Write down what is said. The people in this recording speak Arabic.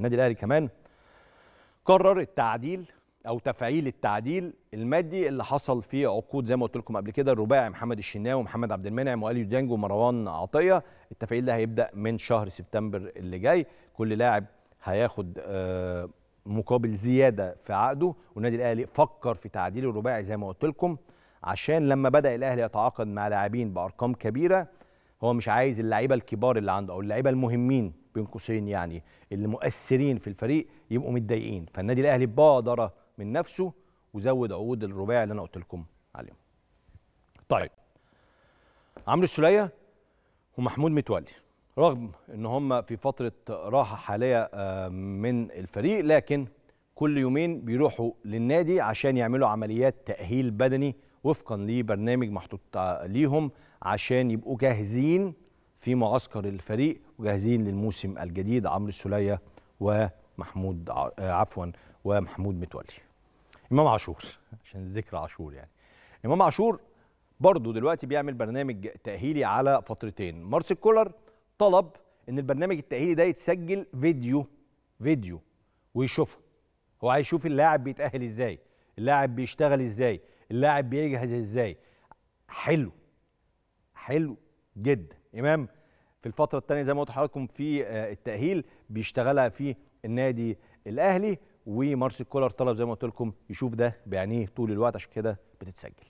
النادي الاهلي كمان قرر التعديل او تفعيل التعديل المادي اللي حصل في عقود زي ما قلت لكم قبل كده الرباعي محمد الشناوي ومحمد عبد المنعم واليو ديانج ومروان عطيه التفعيل ده هيبدا من شهر سبتمبر اللي جاي كل لاعب هياخد آه، مقابل زياده في عقده والنادي الاهلي فكر في تعديل الرباعي زي ما قلت لكم عشان لما بدا الاهلي يتعاقد مع لاعبين بارقام كبيره هو مش عايز اللعيبه الكبار اللي عنده او اللعيبه المهمين بين قوسين يعني اللي مؤثرين في الفريق يبقوا متضايقين فالنادي الاهلي بادر من نفسه وزود عقود الرباعي اللي انا قلت لكم عليهم طيب عمرو السوليه ومحمود متولي رغم ان هم في فتره راحه حاليه آه، من الفريق لكن كل يومين بيروحوا للنادي عشان يعملوا عمليات تاهيل بدني وفقا لبرنامج محطوط ليهم عشان يبقوا جاهزين في معسكر الفريق وجاهزين للموسم الجديد عمرو السوليه ومحمود آه، عفوا ومحمود متولي امام عاشور عشان ذكر عاشور يعني امام عاشور برضه دلوقتي بيعمل برنامج تاهيلي على فترتين مارسيل كولر طلب ان البرنامج التاهيلي ده يتسجل فيديو فيديو ويشوفه هو عايز يشوف اللاعب بيتاهل ازاي اللاعب بيشتغل ازاي اللاعب بيجهز ازاي حلو حلو جدا امام في الفتره الثانيه زي ما قلت لحضراتكم في آه، التاهيل بيشتغلها في النادي الاهلي ومارسيل كولر طلب زي ما قلت لكم يشوف ده بعينيه طول الوقت عشان كده بتتسجل